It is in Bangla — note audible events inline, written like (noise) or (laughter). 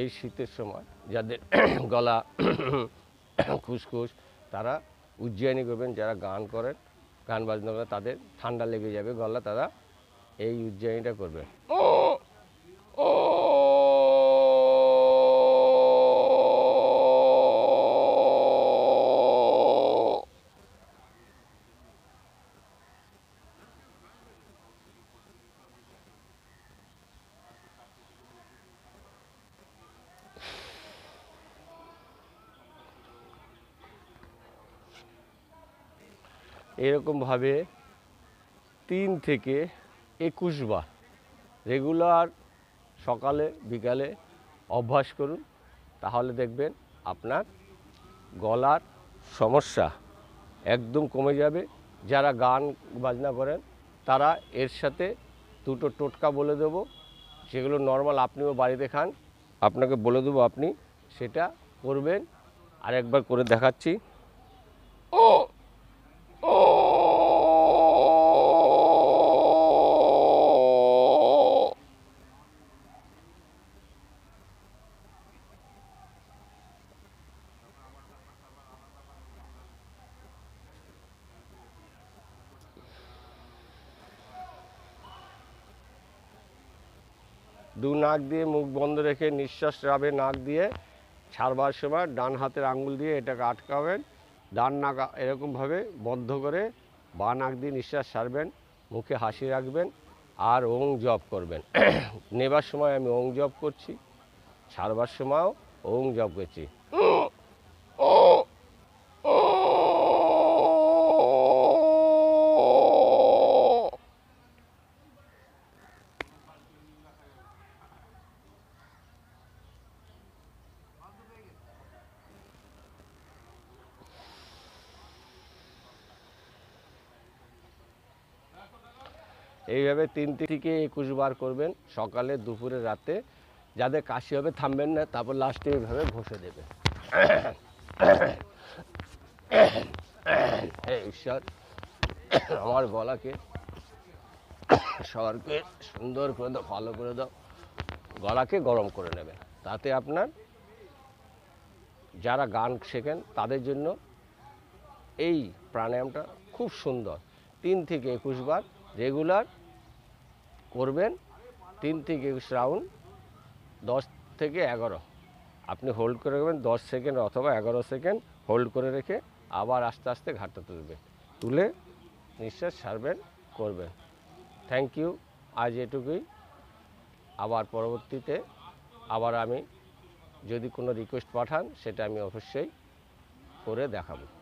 এই শীতের সময় যাদের (clears throat) গলা (clears throat) খুসখুস তারা উজ্জয়িনী করবেন যারা গান করেন গান বাজনা করে তাদের ঠান্ডা লেগে যাবে গলা তারা এই উজ্জয়িনীটা করবে এরকমভাবে তিন থেকে একুশ বার রেগুলার সকালে বিকালে অভ্যাস করুন তাহলে দেখবেন আপনার গলার সমস্যা একদম কমে যাবে যারা গান বাজনা করেন তারা এর সাথে দুটো টোটকা বলে দেব সেগুলো নর্মাল আপনিও বাড়িতে খান আপনাকে বলে দেবো আপনি সেটা করবেন আরেকবার করে দেখাচ্ছি ও দু নাক দিয়ে মুখ বন্ধ রেখে নিঃশ্বাস রাবে নাক দিয়ে ছাড়বার সময় ডান হাতের আঙুল দিয়ে এটাকে আটকাবেন ডান নাক এরকমভাবে বন্ধ করে বা নাক দিয়ে নিঃশ্বাস ছাড়বেন মুখে হাসি রাখবেন আর ওং জপ করবেন (clears throat) নেবার সময় আমি ওং জপ করছি ছাড়বার সময়ও ওং জপ করছি এইভাবে তিন থেকে একুশ বার করবেন সকালে দুপুরে রাতে যাদের কাশি হবে থামবেন না তারপর লাস্টে এইভাবে ঘষে দেবে হে ঈশ্বর আমার গলাকে সবারকে সুন্দর করে দাও ভালো করে দাও গলাকে গরম করে নেবে তাতে আপনার যারা গান শেখেন তাদের জন্য এই প্রাণায়ামটা খুব সুন্দর তিন থেকে একুশ বার রেগুলার করবেন তিন থেকে একুশ রাউন্ড দশ থেকে এগারো আপনি হোল্ড করে রাখবেন দশ সেকেন্ড অথবা এগারো সেকেন্ড হোল্ড করে রেখে আবার আস্তে আস্তে ঘাটটা তুলবেন তুলে নিঃশ্বাস সারবেন করবেন থ্যাংক ইউ আজ এটুকুই আবার পরবর্তীতে আবার আমি যদি কোনো রিকোয়েস্ট পাঠান সেটা আমি অবশ্যই করে দেখাবো